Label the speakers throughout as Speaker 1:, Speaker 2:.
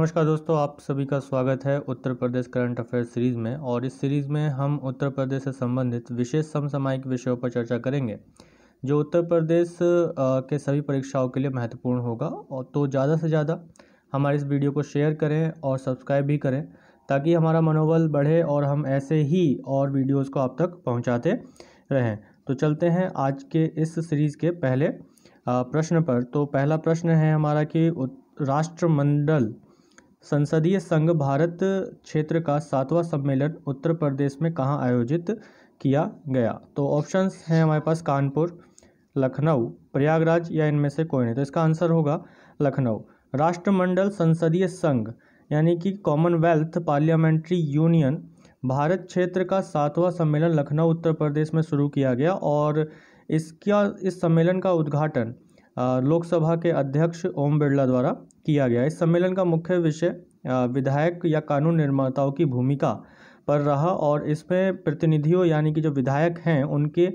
Speaker 1: नमस्कार दोस्तों आप सभी का स्वागत है Uttar Pradesh current affair series में और इस सीरीज़ में हम उत्तर प्रदेश से संबंधित विशेष समसामयिक विषयों पर चर्चा करेंगे जो उत्तर प्रदेश के सभी परीक्षाओं के लिए महत्वपूर्ण होगा और तो ज़्यादा से ज़्यादा हमारे इस वीडियो को शेयर करें और सब्सक्राइब भी करें ताकि हमारा मनोबल बढ़े और हम ऐसे ही और वीडियोज़ को आप तक पहुँचाते रहें तो चलते हैं आज के इस सीरीज़ के पहले प्रश्न पर तो पहला प्रश्न है हमारा कि राष्ट्रमंडल संसदीय संघ भारत क्षेत्र का सातवां सम्मेलन उत्तर प्रदेश में कहाँ आयोजित किया गया तो ऑप्शंस हैं हमारे पास कानपुर लखनऊ प्रयागराज या इनमें से कोई नहीं तो इसका आंसर होगा लखनऊ राष्ट्रमंडल संसदीय संघ यानी कि कॉमनवेल्थ पार्लियामेंट्री यूनियन भारत क्षेत्र का सातवां सम्मेलन लखनऊ उत्तर प्रदेश में शुरू किया गया और इसका इस सम्मेलन का उद्घाटन लोकसभा के अध्यक्ष ओम बिरला द्वारा किया गया इस सम्मेलन का मुख्य विषय विधायक या कानून निर्माताओं की भूमिका पर रहा और इसमें प्रतिनिधियों यानी कि जो विधायक हैं उनके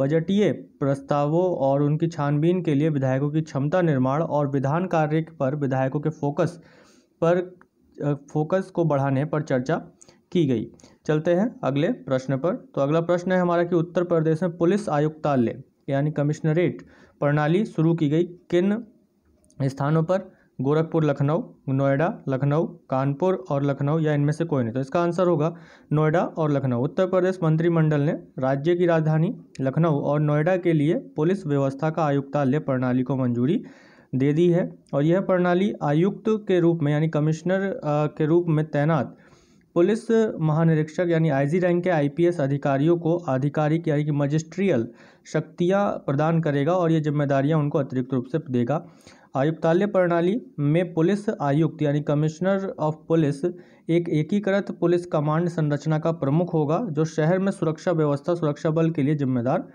Speaker 1: बजटीय प्रस्तावों और उनकी छानबीन के लिए विधायकों की क्षमता निर्माण और विधान कार्य पर विधायकों के फोकस पर फोकस को बढ़ाने पर चर्चा की गई चलते हैं अगले प्रश्न पर तो अगला प्रश्न है हमारा कि उत्तर प्रदेश में पुलिस आयुक्तालय यानी कमिश्नरेट प्रणाली शुरू की गई किन स्थानों पर गोरखपुर लखनऊ नोएडा लखनऊ कानपुर और लखनऊ या इनमें से कोई नहीं तो इसका आंसर होगा नोएडा और लखनऊ उत्तर प्रदेश मंत्रिमंडल ने राज्य की राजधानी लखनऊ और नोएडा के लिए पुलिस व्यवस्था का आयुक्तालय प्रणाली को मंजूरी दे दी है और यह प्रणाली आयुक्त के रूप में यानी कमिश्नर के रूप में तैनात पुलिस महानिरीक्षक यानी आईजी रैंक के आईपीएस अधिकारियों को आधिकारिक यानी कि मजिस्ट्रियल शक्तियां प्रदान करेगा और ये जिम्मेदारियां उनको अतिरिक्त रूप से देगा आयुक्तालय प्रणाली में पुलिस आयुक्त यानी कमिश्नर ऑफ पुलिस एक एकीकृत पुलिस कमांड संरचना का प्रमुख होगा जो शहर में सुरक्षा व्यवस्था सुरक्षा बल के लिए जिम्मेदार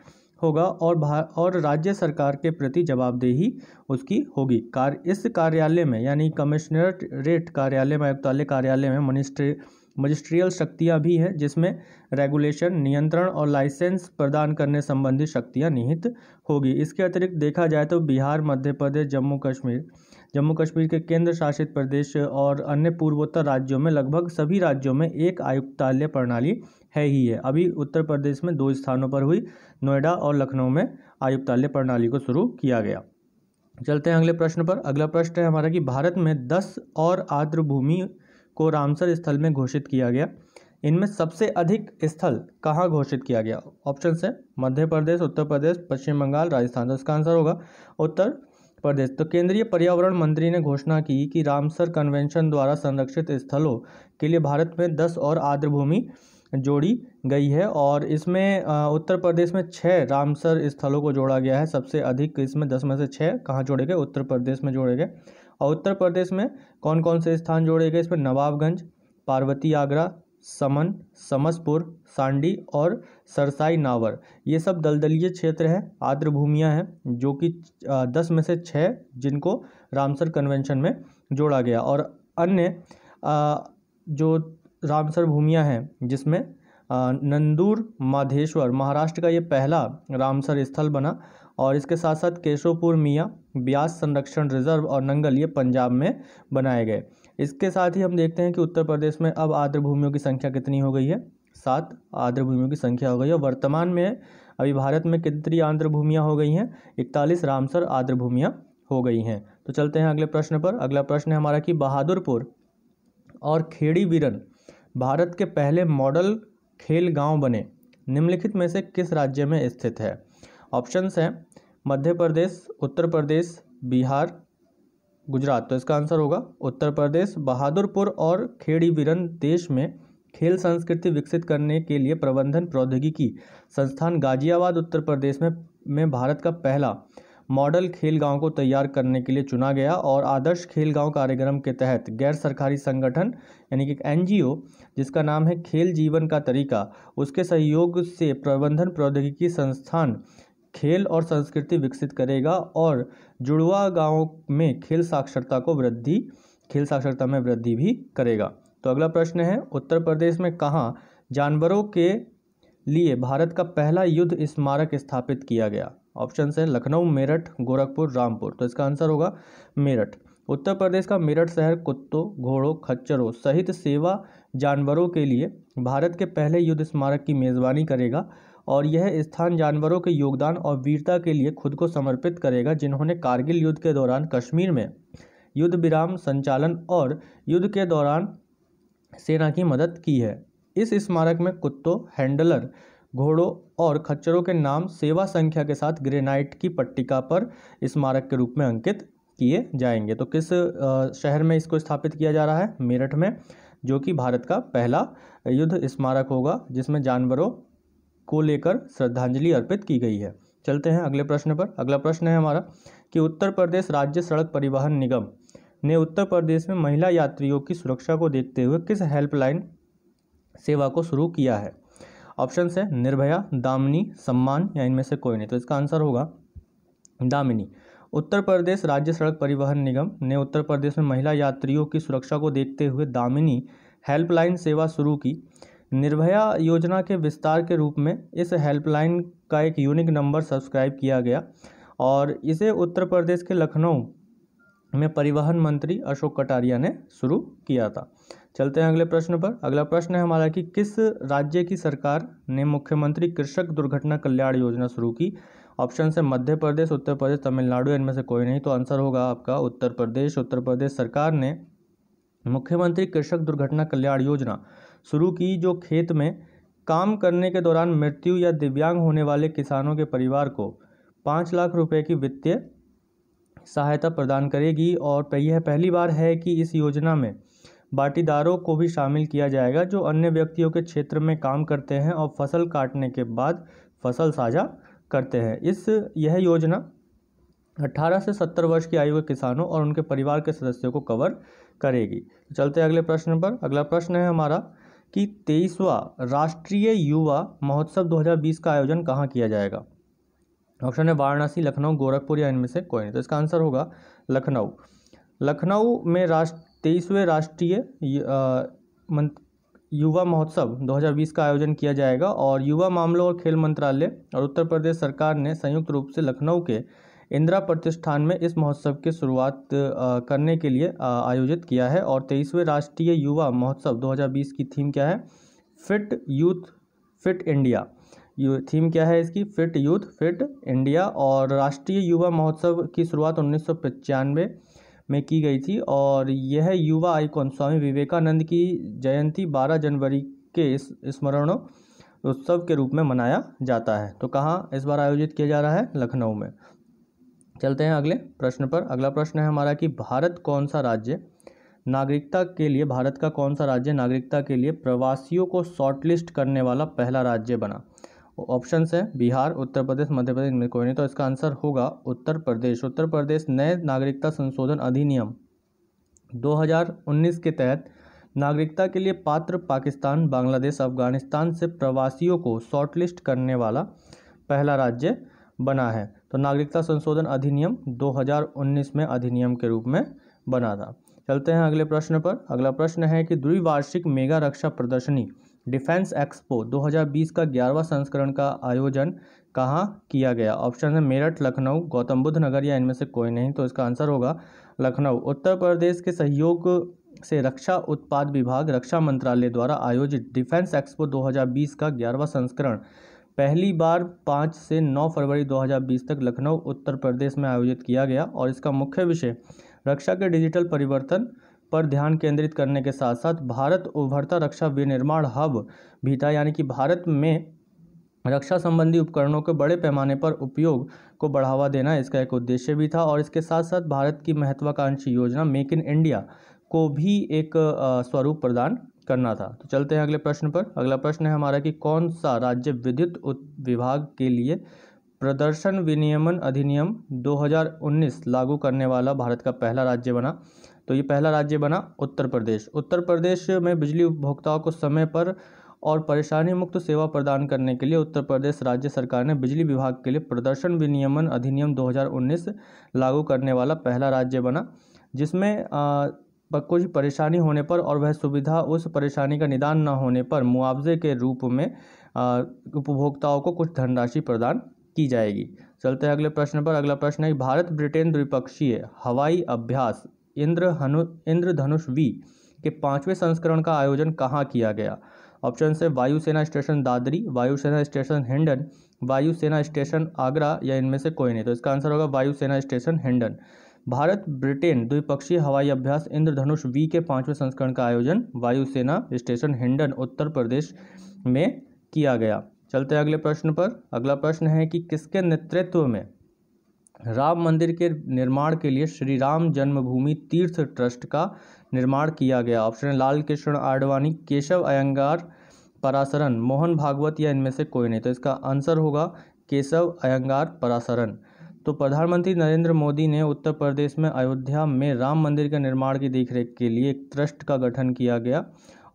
Speaker 1: होगा और भा और राज्य सरकार के प्रति जवाबदेही उसकी होगी कार्य इस कार्यालय में यानी कमिश्नरेट कार्यालय में आयुक्तालय कार्यालय में मनिस्ट्री मजिस्ट्रियल शक्तियाँ भी हैं जिसमें रेगुलेशन नियंत्रण और लाइसेंस प्रदान करने संबंधी शक्तियाँ निहित होगी इसके अतिरिक्त देखा जाए तो बिहार मध्य प्रदेश जम्मू कश्मीर जम्मू कश्मीर के केंद्र शासित प्रदेश और अन्य पूर्वोत्तर राज्यों में लगभग सभी राज्यों में एक आयुक्तालय प्रणाली है ही है अभी उत्तर प्रदेश में दो स्थानों पर हुई नोएडा और लखनऊ में आयुक्तालय प्रणाली को शुरू किया गया चलते हैं अगले प्रश्न पर अगला प्रश्न है हमारा कि भारत में दस और आर्द्रभूमि को रामसर स्थल में घोषित किया गया इनमें सबसे अधिक स्थल कहाँ घोषित किया गया ऑप्शन है मध्य प्रदेश उत्तर प्रदेश पश्चिम बंगाल राजस्थान तो इसका आंसर होगा उत्तर प्रदेश तो केंद्रीय पर्यावरण मंत्री ने घोषणा की कि रामसर कन्वेंशन द्वारा संरक्षित स्थलों के लिए भारत में दस और आर्द्रभूमि जोड़ी गई है और इसमें उत्तर प्रदेश में छः रामसर स्थलों को जोड़ा गया है सबसे अधिक इसमें दस में से छः कहाँ जोड़े गए उत्तर प्रदेश में जोड़े गए और उत्तर प्रदेश में कौन कौन से स्थान जोड़े गए इसमें नवाबगंज पार्वती आगरा समन समसपुर सांडी और सरसाई नावर ये सब दलदलीय क्षेत्र हैं आर्द्र भूमियाँ हैं जो कि दस में से छः जिनको रामसर कन्वेंशन में जोड़ा गया और अन्य जो रामसर भूमियाँ हैं जिसमें नंदूर माधेश्वर महाराष्ट्र का ये पहला रामसर स्थल बना और इसके साथ साथ केशवपुर मियाँ ब्यास संरक्षण रिजर्व और नंगल ये पंजाब में बनाए गए इसके साथ ही हम देखते हैं कि उत्तर प्रदेश में अब आर्द्र भूमियों की संख्या कितनी हो गई है सात आर्द्र भूमियों की संख्या हो गई है वर्तमान में अभी भारत में कितनी आर्द्र भूमियाँ हो गई हैं इकतालीस रामसर आर्द्र भूमियाँ हो गई हैं तो चलते हैं अगले प्रश्न पर अगला प्रश्न है हमारा कि बहादुरपुर और खेड़ी वीरन भारत के पहले मॉडल खेल गांव बने निम्नलिखित में से किस राज्य में स्थित है ऑप्शंस हैं मध्य प्रदेश उत्तर प्रदेश बिहार गुजरात तो इसका आंसर होगा उत्तर प्रदेश बहादुरपुर और खेड़ी बिरन देश में खेल संस्कृति विकसित करने के लिए प्रबंधन प्रौद्योगिकी संस्थान गाजियाबाद उत्तर प्रदेश में में भारत का पहला मॉडल खेल गांव को तैयार करने के लिए चुना गया और आदर्श खेल गांव कार्यक्रम के तहत गैर सरकारी संगठन यानी कि एन जिसका नाम है खेल जीवन का तरीका उसके सहयोग से प्रबंधन प्रौद्योगिकी संस्थान खेल और संस्कृति विकसित करेगा और जुड़वा गाँव में खेल साक्षरता को वृद्धि खेल साक्षरता में वृद्धि भी करेगा तो अगला प्रश्न है उत्तर प्रदेश में कहाँ जानवरों के लिए भारत का पहला युद्ध स्मारक स्थापित किया गया ऑप्शन है लखनऊ मेरठ गोरखपुर रामपुर तो इसका आंसर होगा मेरठ उत्तर प्रदेश का मेरठ शहर कुत्तों घोड़ों खच्चरों सहित सेवा जानवरों के लिए भारत के पहले युद्ध स्मारक की मेज़बानी करेगा और यह स्थान जानवरों के योगदान और वीरता के लिए खुद को समर्पित करेगा जिन्होंने कारगिल युद्ध के दौरान कश्मीर में युद्ध विराम संचालन और युद्ध के दौरान सेना की मदद की है इस स्मारक में कुत्तों हैंडलर घोड़ों और खच्चरों के नाम सेवा संख्या के साथ ग्रेनाइट की पट्टिका पर स्मारक के रूप में अंकित किए जाएंगे तो किस शहर में इसको स्थापित किया जा रहा है मेरठ में जो कि भारत का पहला युद्ध स्मारक होगा जिसमें जानवरों को लेकर श्रद्धांजलि अर्पित की गई है चलते हैं अगले प्रश्न पर अगला प्रश्न है हमारा कि उत्तर प्रदेश राज्य सड़क परिवहन निगम ने उत्तर प्रदेश में महिला यात्रियों की सुरक्षा को देखते हुए किस हेल्पलाइन सेवा को शुरू किया है ऑप्शन है निर्भया दामिनी सम्मान या इनमें से कोई नहीं तो इसका आंसर होगा दामिनी उत्तर प्रदेश राज्य सड़क परिवहन निगम ने उत्तर प्रदेश में महिला यात्रियों की सुरक्षा को देखते हुए दामिनी हेल्पलाइन सेवा शुरू की निर्भया योजना के विस्तार के रूप में इस हेल्पलाइन का एक यूनिक नंबर सब्सक्राइब किया गया और इसे उत्तर प्रदेश के लखनऊ में परिवहन मंत्री अशोक कटारिया ने शुरू किया था चलते हैं अगले प्रश्न पर अगला प्रश्न है हमारा कि किस राज्य की सरकार ने मुख्यमंत्री कृषक दुर्घटना कल्याण योजना शुरू की ऑप्शन से मध्य प्रदेश उत्तर प्रदेश तमिलनाडु इनमें से कोई नहीं तो आंसर होगा आपका उत्तर प्रदेश उत्तर प्रदेश सरकार ने मुख्यमंत्री कृषक दुर्घटना कल्याण योजना शुरू की जो खेत में काम करने के दौरान मृत्यु या दिव्यांग होने वाले किसानों के परिवार को पाँच लाख रुपए की वित्तीय सहायता प्रदान करेगी और यह पहली बार है कि इस योजना में बाटीदारों को भी शामिल किया जाएगा जो अन्य व्यक्तियों के क्षेत्र में काम करते हैं और फसल काटने के बाद फसल साझा करते हैं इस यह योजना 18 से 70 वर्ष की आयु के किसानों और उनके परिवार के सदस्यों को कवर करेगी चलते अगले प्रश्न पर अगला प्रश्न है हमारा कि तेईसवा राष्ट्रीय युवा महोत्सव 2020 का आयोजन कहाँ किया जाएगा ऑप्शन है वाराणसी लखनऊ गोरखपुर या इनमें से कोई नहीं तो इसका आंसर होगा लखनऊ लखनऊ में राष्ट्र तेईसवें राष्ट्रीय युवा महोत्सव 2020 का आयोजन किया जाएगा और युवा मामलों और खेल मंत्रालय और उत्तर प्रदेश सरकार ने संयुक्त रूप से लखनऊ के इंदिरा प्रतिष्ठान में इस महोत्सव की शुरुआत करने के लिए आयोजित किया है और तेईसवें राष्ट्रीय युवा महोत्सव 2020 की थीम क्या है fit youth fit India theme क्या है इसकी फिट यूथ फिट इंडिया और राष्ट्रीय युवा महोत्सव की शुरुआत उन्नीस में की गई थी और यह युवा आइकॉन स्वामी विवेकानंद की जयंती 12 जनवरी के इस स्मरणों उत्सव के रूप में मनाया जाता है तो कहाँ इस बार आयोजित किया जा रहा है लखनऊ में चलते हैं अगले प्रश्न पर अगला प्रश्न है हमारा कि भारत कौन सा राज्य नागरिकता के लिए भारत का कौन सा राज्य नागरिकता के लिए प्रवासियों को शॉर्टलिस्ट करने वाला पहला राज्य बना ऑप्शन है बिहार उत्तर प्रदेश मध्य प्रदेश में कोई नहीं तो इसका आंसर होगा उत्तर प्रदेश उत्तर प्रदेश नए नागरिकता संशोधन अधिनियम 2019 के तहत नागरिकता के लिए पात्र पाकिस्तान बांग्लादेश अफगानिस्तान से प्रवासियों को शॉर्टलिस्ट करने वाला पहला राज्य बना है तो नागरिकता संशोधन अधिनियम 2019 में अधिनियम के रूप में बना था चलते हैं अगले प्रश्न पर अगला प्रश्न है कि द्विवार्षिक मेगा रक्षा प्रदर्शनी डिफेंस एक्सपो 2020 का ग्यारहवा संस्करण का आयोजन कहाँ किया गया ऑप्शन है मेरठ लखनऊ गौतम बुद्ध नगर या इनमें से कोई नहीं तो इसका आंसर होगा लखनऊ उत्तर प्रदेश के सहयोग से रक्षा उत्पाद विभाग रक्षा मंत्रालय द्वारा आयोजित डिफेंस एक्सपो 2020 का ग्यारहवा संस्करण पहली बार पाँच से नौ फरवरी 2020 तक लखनऊ उत्तर प्रदेश में आयोजित किया गया और इसका मुख्य विषय रक्षा के डिजिटल परिवर्तन पर ध्यान केंद्रित करने के साथ साथ भारत उभरता रक्षा विनिर्माण हब भी था यानी कि भारत में रक्षा संबंधी उपकरणों के बड़े पैमाने पर उपयोग को बढ़ावा देना इसका एक उद्देश्य भी था और इसके साथ साथ भारत की महत्वाकांक्षी योजना मेक इन इंडिया को भी एक स्वरूप प्रदान करना था तो चलते हैं अगले प्रश्न पर अगला प्रश्न है हमारा कि कौन सा राज्य विद्युत विभाग के लिए प्रदर्शन विनियमन अधिनियम 2019 लागू करने वाला भारत का पहला राज्य बना तो ये पहला राज्य बना उत्तर प्रदेश उत्तर प्रदेश में बिजली उपभोक्ताओं को समय पर और परेशानी मुक्त सेवा प्रदान करने के लिए उत्तर प्रदेश राज्य सरकार ने बिजली विभाग के लिए प्रदर्शन विनियमन अधिनियम 2019 लागू करने वाला पहला राज्य बना जिसमें कुछ परेशानी होने पर और वह सुविधा उस परेशानी का निदान न होने पर मुआवजे के रूप में उपभोक्ताओं को कुछ धनराशि प्रदान की जाएगी चलते हैं अगले प्रश्न पर अगला प्रश्न है भारत ब्रिटेन द्विपक्षीय हवाई अभ्यास इंद्र हनु इंद्रधनुष वी के पाँचवें संस्करण का आयोजन कहाँ किया गया ऑप्शन से वायुसेना स्टेशन दादरी वायुसेना स्टेशन हिंडन वायुसेना स्टेशन आगरा या इनमें से कोई नहीं तो इसका आंसर होगा वायुसेना स्टेशन हिंडन भारत ब्रिटेन द्विपक्षीय हवाई अभ्यास इंद्रधनुष वी के पांचवें संस्करण का आयोजन वायुसेना स्टेशन हिंडन उत्तर प्रदेश में किया गया चलते अगले प्रश्न पर अगला प्रश्न है कि किसके नेतृत्व में राम मंदिर के निर्माण के लिए श्री राम जन्मभूमि तीर्थ ट्रस्ट का निर्माण किया गया ऑप्शन लाल कृष्ण आडवाणी केशव अयंगार पराशरन मोहन भागवत या इनमें से कोई नहीं तो इसका आंसर होगा केशव अयंगार पराशरन तो प्रधानमंत्री नरेंद्र मोदी ने उत्तर प्रदेश में अयोध्या में राम मंदिर के निर्माण की देखरेख के लिए एक ट्रस्ट का गठन किया गया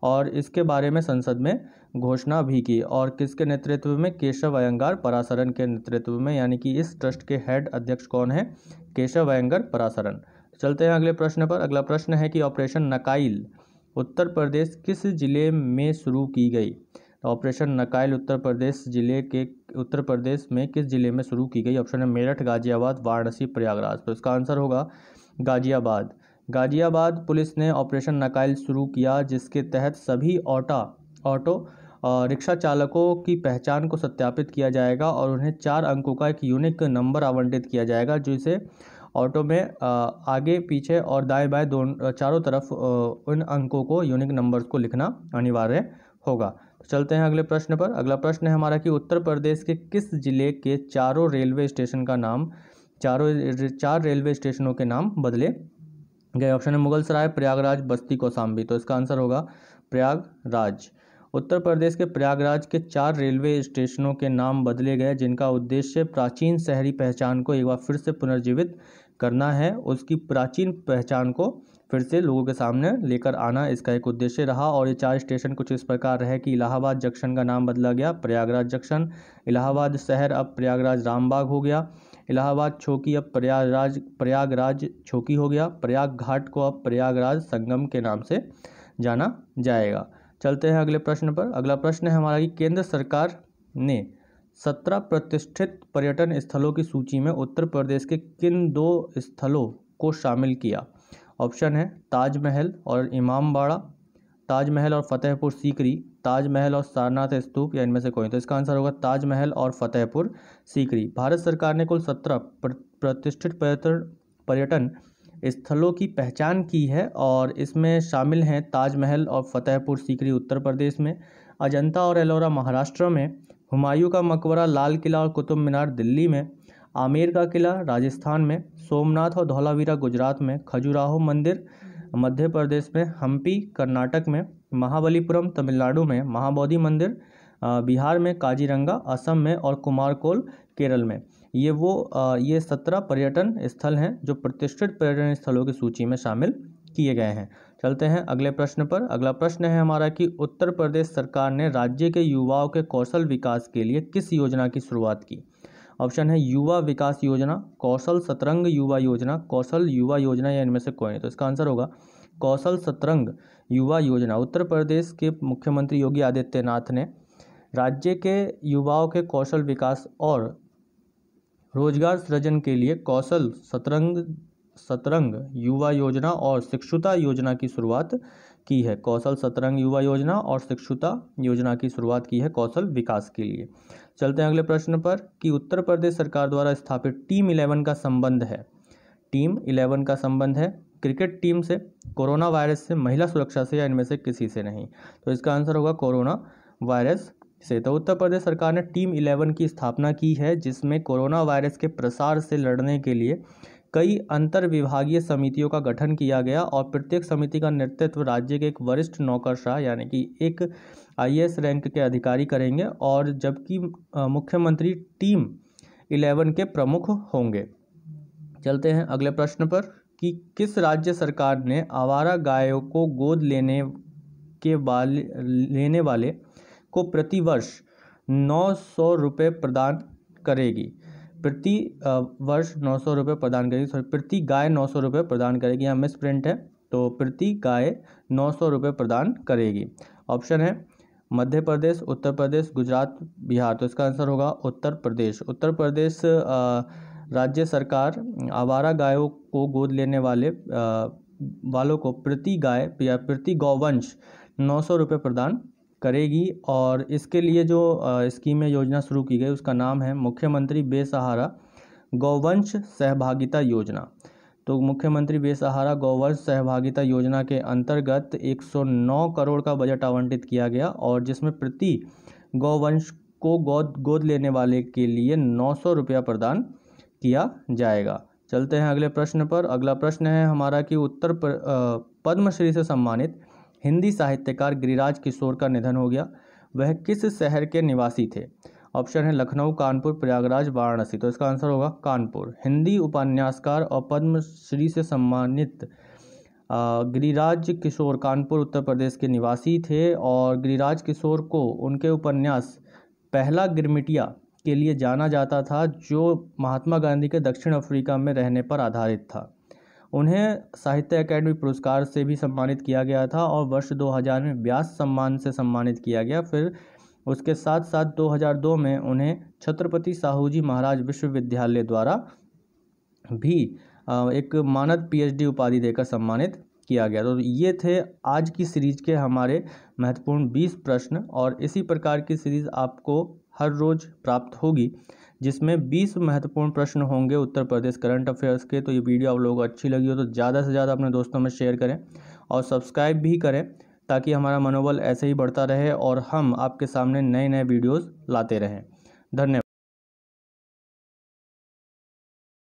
Speaker 1: और इसके बारे में संसद में घोषणा भी की और किसके नेतृत्व में केशव अयंगार परासरन के नेतृत्व में यानी कि इस ट्रस्ट के हेड अध्यक्ष कौन है केशव अयंगार परासरन चलते हैं अगले प्रश्न पर अगला प्रश्न है कि ऑपरेशन नकाइल उत्तर प्रदेश किस जिले में शुरू की गई ऑपरेशन नकायल उत्तर प्रदेश जिले के उत्तर प्रदेश में किस जिले में शुरू की गई ऑप्शन है मेरठ गाजियाबाद वाराणसी प्रयागराज तो इसका आंसर होगा गाजियाबाद गाजियाबाद पुलिस ने ऑपरेशन नकायल शुरू किया जिसके तहत सभी ऑटा ऑटो रिक्शा चालकों की पहचान को सत्यापित किया जाएगा और उन्हें चार अंकों का एक यूनिक नंबर आवंटित किया जाएगा जो इसे ऑटो में आगे पीछे और दाएं बाएं दोनों चारों तरफ उन अंकों को यूनिक नंबर्स को लिखना अनिवार्य होगा चलते हैं अगले प्रश्न पर अगला प्रश्न है हमारा कि उत्तर प्रदेश के किस जिले के चारों रेलवे स्टेशन का नाम चारों चार रेलवे स्टेशनों के नाम बदले गए ऑप्शन है मुगल सराय प्रयागराज बस्ती कौसाम्बी तो इसका आंसर होगा प्रयागराज उत्तर प्रदेश के प्रयागराज के चार रेलवे स्टेशनों के नाम बदले गए जिनका उद्देश्य प्राचीन शहरी पहचान को एक बार फिर से पुनर्जीवित करना है उसकी प्राचीन पहचान को फिर से लोगों के सामने लेकर आना इसका एक उद्देश्य रहा और ये चार स्टेशन कुछ इस प्रकार है कि इलाहाबाद जंक्शन का नाम बदला गया प्रयागराज जंक्शन इलाहाबाद शहर अब प्रयागराज रामबाग हो गया इलाहाबाद छोकी अब प्रयागराज प्रयागराज छोकी हो गया प्रयाग घाट को अब प्रयागराज संगम के नाम से जाना जाएगा चलते हैं अगले प्रश्न पर अगला प्रश्न है हमारा कि केंद्र सरकार ने सत्रह प्रतिष्ठित पर्यटन स्थलों की सूची में उत्तर प्रदेश के किन दो स्थलों को शामिल किया ऑप्शन है ताजमहल और इमामबाड़ा ताजमहल और फतेहपुर सीकरी ताजमहल और सारनाथ स्तूप या इनमें से कोई तो इसका आंसर होगा ताजमहल और फतेहपुर सीकरी भारत सरकार ने कुल सत्रह प्रतिष्ठित पर्यटन पर्यटन स्थलों की पहचान की है और इसमें शामिल हैं ताजमहल और फ़तेहपुर सीकरी उत्तर प्रदेश में अजंता और एलोरा महाराष्ट्र में हुमायूं का मकबरा लाल किला और कुतुब मीनार दिल्ली में आमेर का किला राजस्थान में सोमनाथ और धौलावीरा गुजरात में खजुराहो मंदिर मध्य प्रदेश में हम्पी कर्नाटक में महाबलीपुरम तमिलनाडु में महाबोधि मंदिर बिहार में काजीरंगा असम में और कुमारकोल केरल में ये वो ये सत्रह पर्यटन स्थल हैं जो प्रतिष्ठित पर्यटन स्थलों की सूची में शामिल किए गए हैं चलते हैं अगले प्रश्न पर अगला प्रश्न है हमारा कि उत्तर प्रदेश सरकार ने राज्य के युवाओं के कौशल विकास के लिए किस योजना की शुरुआत की ऑप्शन है युवा विकास योजना कौशल सतरंग युवा योजना कौशल युवा योजना या इनमें से कोई नहीं तो इसका आंसर होगा कौशल सतरंग युवा योजना उत्तर प्रदेश के मुख्यमंत्री योगी आदित्यनाथ ने राज्य के युवाओं के कौशल विकास और रोजगार सृजन के लिए कौशल सतरंग सतरंग युवा योजना और शिक्षुता योजना की शुरुआत की है कौशल सतरंग युवा योजना और शिक्षुता योजना की शुरुआत की है कौशल विकास के लिए चलते हैं अगले प्रश्न पर कि उत्तर प्रदेश सरकार द्वारा स्थापित टीम इलेवन का संबंध है टीम इलेवन का संबंध है क्रिकेट टीम से कोरोना वायरस से महिला सुरक्षा से या इनमें से किसी से नहीं तो इसका आंसर होगा कोरोना वायरस से तो उत्तर प्रदेश सरकार ने टीम इलेवन की स्थापना की है जिसमें कोरोना वायरस के प्रसार से लड़ने के लिए कई अंतर विभागीय समितियों का गठन किया गया और प्रत्येक समिति का नेतृत्व राज्य के एक वरिष्ठ नौकरशाह यानी कि एक आईएएस रैंक के अधिकारी करेंगे और जबकि मुख्यमंत्री टीम इलेवन के प्रमुख होंगे चलते हैं अगले प्रश्न पर कि किस राज्य सरकार ने आवारा गायों को गोद लेने के वाले लेने वाले को प्रतिवर्ष नौ सौ रुपये प्रदान करेगी प्रति वर्ष नौ सौ रुपये प्रदान करेगी सॉरी प्रति गाय नौ सौ रुपये प्रदान करेगी यहाँ मिस प्रिंट है तो प्रति गाय नौ सौ रुपये प्रदान करेगी ऑप्शन है मध्य प्रदेश उत्तर प्रदेश गुजरात बिहार तो इसका आंसर होगा उत्तर प्रदेश उत्तर प्रदेश राज्य सरकार आवारा गायों को गोद लेने वाले वालों को प्रति गाय या प्रति गौवंश नौ सौ रुपये प्रदान करेगी और इसके लिए जो स्कीम है योजना शुरू की गई उसका नाम है मुख्यमंत्री बेसहारा गौवंश सहभागिता योजना तो मुख्यमंत्री बेसहारा गौवंश सहभागिता योजना के अंतर्गत 109 करोड़ का बजट आवंटित किया गया और जिसमें प्रति गौवंश को गोद गोद लेने वाले के लिए नौ सौ रुपया प्रदान किया जाएगा चलते हैं अगले प्रश्न पर अगला प्रश्न है हमारा कि उत्तर पद्मश्री से सम्मानित हिंदी साहित्यकार गिरिराज किशोर का निधन हो गया वह किस शहर के निवासी थे ऑप्शन है लखनऊ कानपुर प्रयागराज वाराणसी तो इसका आंसर होगा कानपुर हिंदी उपन्यासकार और पद्मश्री से सम्मानित गिरिराज किशोर कानपुर उत्तर प्रदेश के निवासी थे और गिरिराज किशोर को उनके उपन्यास पहला गिरमिटिया के लिए जाना जाता था जो महात्मा गांधी के दक्षिण अफ्रीका में रहने पर आधारित था उन्हें साहित्य अकेडमी पुरस्कार से भी सम्मानित किया गया था और वर्ष 2000 में व्यास सम्मान से सम्मानित किया गया फिर उसके साथ साथ 2002 में उन्हें छत्रपति साहू जी महाराज विश्वविद्यालय द्वारा भी एक मानद पीएचडी उपाधि देकर सम्मानित किया गया तो ये थे आज की सीरीज के हमारे महत्वपूर्ण 20 प्रश्न और इसी प्रकार की सीरीज आपको हर रोज़ प्राप्त होगी जिसमें 20 महत्वपूर्ण प्रश्न होंगे उत्तर प्रदेश करंट अफेयर्स के तो ये वीडियो आप लोगों को अच्छी लगी हो तो ज़्यादा से ज़्यादा अपने दोस्तों में शेयर करें और सब्सक्राइब भी करें ताकि हमारा मनोबल ऐसे ही बढ़ता रहे और हम आपके सामने नए नए वीडियोज़ लाते रहें धन्यवाद